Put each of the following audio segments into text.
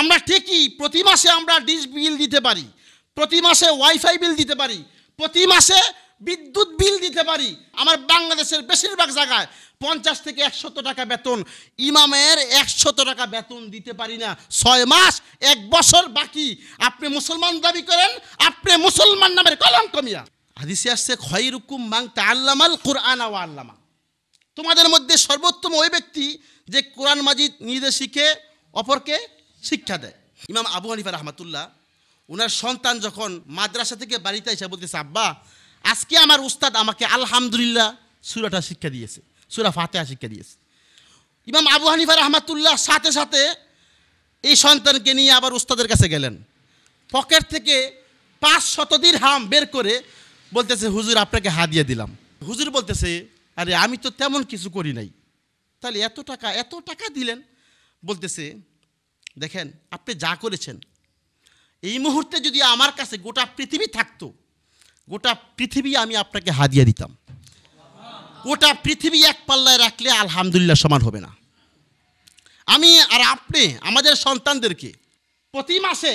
আমরা ঠিকই প্রতি মাসে আমরা ডিস বিল দিতে পারি প্রতি মাসে ওয়াইফাই বিল দিতে পারি প্রতি মাসে বিদ্যুৎ বিল দিতে পারি আমার বাংলাদেশের বেশিরভাগ জায়গায় পঞ্চাশ থেকে একশত টাকা বেতন ইমামের একশত টাকা বেতন দিতে পারি না ছয় মাস এক বছর বাকি আপনি মুসলমান দাবি করেন আপনি মুসলমান নামের কলঙ্ক মিয়া হাদিসে আসছে খয় রুকুম মাংতা আল্লামাল কোরআন আওয়া আল্লামা তোমাদের মধ্যে সর্বোত্তম ওই ব্যক্তি যে কোরআন মাজিদ নিজে শিখে অপরকে শিক্ষা দেয় ইমাম আবু হানিফা রহমাতুল্লাহ ওনার সন্তান যখন মাদ্রাসা থেকে বাড়িতে এসে বলতেছে আব্বা আজকে আমার উস্তাদ আমাকে আলহামদুলিল্লাহ সুরাটা শিক্ষা দিয়েছে সুরা ফাতেহা শিক্ষা দিয়েছে ইমাম আবু হানিফা রহমাতুল্লাহ সাথে সাথে এই সন্তানকে নিয়ে আবার উস্তাদের কাছে গেলেন পকেট থেকে পাঁচ শতদির হাম বের করে বলতেছে হুজুর আপনাকে হাদিয়া দিলাম হুজুর বলতেছে আরে আমি তো তেমন কিছু করি নাই তাহলে এত টাকা এত টাকা দিলেন বলতেছে দেখেন আপনি যা করেছেন এই মুহূর্তে যদি আমার কাছে গোটা পৃথিবী থাকতো গোটা পৃথিবী আমি আপনাকে হাদিয়া দিতাম গোটা পৃথিবী এক পাল্লায় রাখলে আলহামদুলিল্লাহ সমান হবে না আমি আর আপনি আমাদের সন্তানদেরকে প্রতি মাসে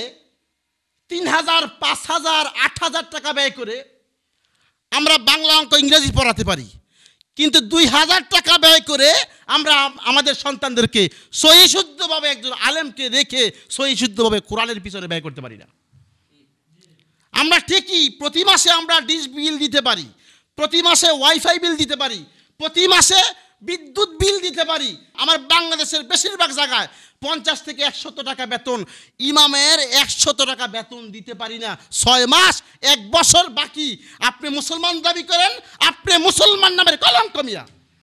তিন হাজার পাঁচ হাজার আট হাজার টাকা ব্যয় করে আমরা বাংলা অঙ্ক ইংরেজি পড়াতে পারি কিন্তু দুই হাজার টাকা ব্যয় করে আমরা আমাদের সন্তানদেরকে সহিশুদ্ধভাবে একজন আলেমকে রেখে সহিশুদ্ধভাবে কোরআনের পিছনে ব্যয় করতে পারি না আমরা ঠিকই প্রতি মাসে আমরা ডিশ বিল দিতে পারি প্রতি মাসে ওয়াইফাই বিল দিতে পারি প্রতি মাসে বিদ্যুৎ বিল দিতে পারি আমার বাংলাদেশের বেশিরভাগ জায়গায় পঞ্চাশ থেকে একশত টাকা বেতন ইমামের একশত টাকা বেতন দিতে পারি না ছয় মাস এক বছর বাকি আপনি মুসলমান দাবি করেন আপনি মুসলমান নামের কলম কমিয়া